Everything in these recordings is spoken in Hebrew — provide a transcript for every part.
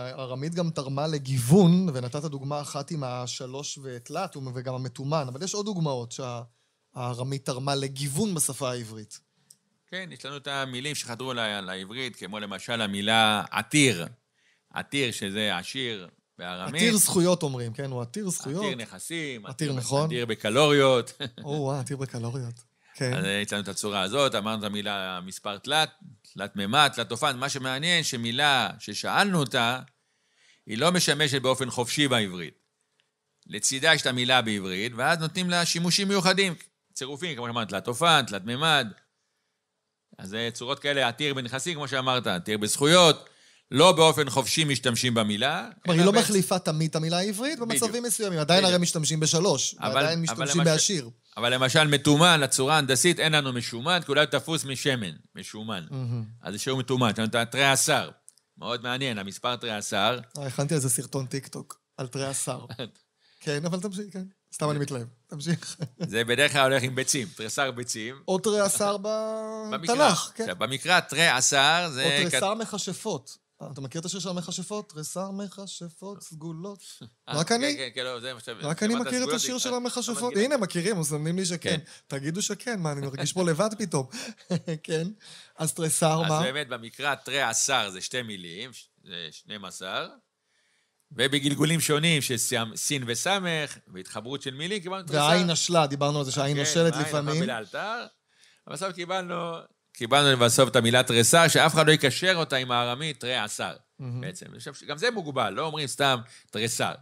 ארמית גם תרמה לגיוון, ונתת דוגמה אחת עם השלוש ותלת וגם המתומן, אבל יש עוד דוגמאות שהארמית תרמה לגיוון בשפה העברית. כן, יש לנו את המילים שחדרו לעברית, כמו למשל המילה עתיר. עתיר, שזה עשיר בארמית. עתיר זכויות אומרים, כן, הוא עתיר זכויות. עתיר נכסים. עתיר נכון. עתיר בקלוריות. או, וואו, עתיר בקלוריות. כן. אז יש אה, לנו את הצורה הזאת, אמרנו את המילה מספר תלת, תלת מימד, תלת אופן, מה שמעניין שמילה ששאלנו אותה, היא לא משמשת באופן חופשי בעברית. לצידה יש את המילה בעברית, ואז נותנים לה שימושים מיוחדים, צירופים, כמו שאמרת, תלת אופן, תלת מימד. אז צורות כאלה, עתיר בנכסים, כמו שאמרת, עתיר בזכויות, לא באופן חופשי משתמשים במילה. כלומר, היא לא בעצם... מחליפה תמיד את המילה העברית, במצבים מסוימים. עדיין הרי משתמשים בשלוש, ועדיין משתמשים המשל... בעשיר. אבל למשל מטומאן, הצורה ההנדסית, אין לנו משומן, כי אולי תפוס משמן, משומן. אז זה שהוא מטומאן, זאת אומרת, תרי עשר. מאוד מעניין, המספר תרי עשר. אה, הכנתי איזה סרטון טיקטוק על תרי עשר. כן, אבל תמשיך, כן. סתם אני מתלהב. תמשיך. זה בדרך כלל הולך עם ביצים, תרי עשר ביצים. או תרי עשר בתנ"ך, כן. במקרא תרי עשר זה... או תרי עשר מכשפות. אתה מכיר את השיר של המכשפות? תריסר מכשפות לא. סגולות. אה, רק אני. כן, כן, כן, לא, זה מה ש... רק אני מכיר את השיר אה, של אה, המכשפות. הנה, מכירים, מסמנים לי שכן. כן. תגידו שכן, מה, אני מרגיש פה לבד פתאום. כן. אז תריסר, מה? אז באמת, במקרא תריסר זה שתי מילים, זה 12, ובגלגולים שונים של סין וסמך, והתחברות של מילים, קיבלנו תריסר. והעין נשלה, דיברנו על זה שהעין כן, נושלת לפעמים. אבל בסוף קיבלנו קיבלנו לבסוף את המילה תריסר, שאף אחד לא יקשר אותה עם הארמית תריעשר, mm-hmm. בעצם. גם זה מוגבל, לא אומרים סתם תריסר.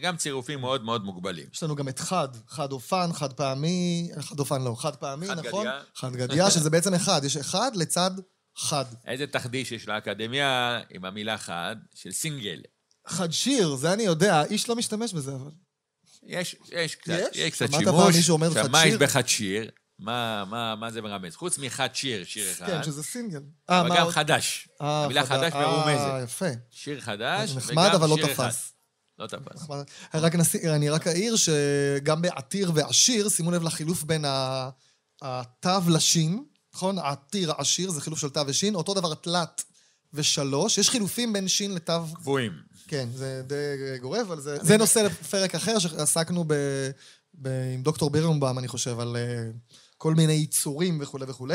גם צירופים מאוד מאוד מוגבלים. יש לנו גם את חד, חד אופן, חד פעמי, חד אופן לא, חד פעמי, חד נכון? גדיה. חד גדיה, שזה בעצם אחד, יש אחד לצד חד. איזה תחדיש יש לאקדמיה עם המילה חד, של סינגל. חד שיר, זה אני יודע, איש לא משתמש בזה, אבל... יש, יש קצת, יש, יש קצת שימוש. שמעת פעם מישהו אומר חד שיר? שמע יש בחד שיר, מה, מה, מה זה מרמז? חוץ מחד שיר, שיר אחד. כן, שזה סינגל. אבל אה, גם חדש. אה, המילה חדש מרומזת. אה, יפה. שיר חדש, נחמד, אבל לא תפס. לא תפס. רק נס... אה, אני רק אעיר שגם בעתיר ועשיר, שימו לב לחילוף בין התו לשין, נכון? עתיר, עשיר, זה חילוף של תו ושין. אותו דבר תלת ושלוש. יש חילופים בין שין לתו... קבועים. כן, זה די גורף, אבל זה, זה נושא לפרק אחר שעסקנו ב... ב... עם דוקטור בירנבאום, אני חושב, על... כל מיני יצורים וכולי וכולי,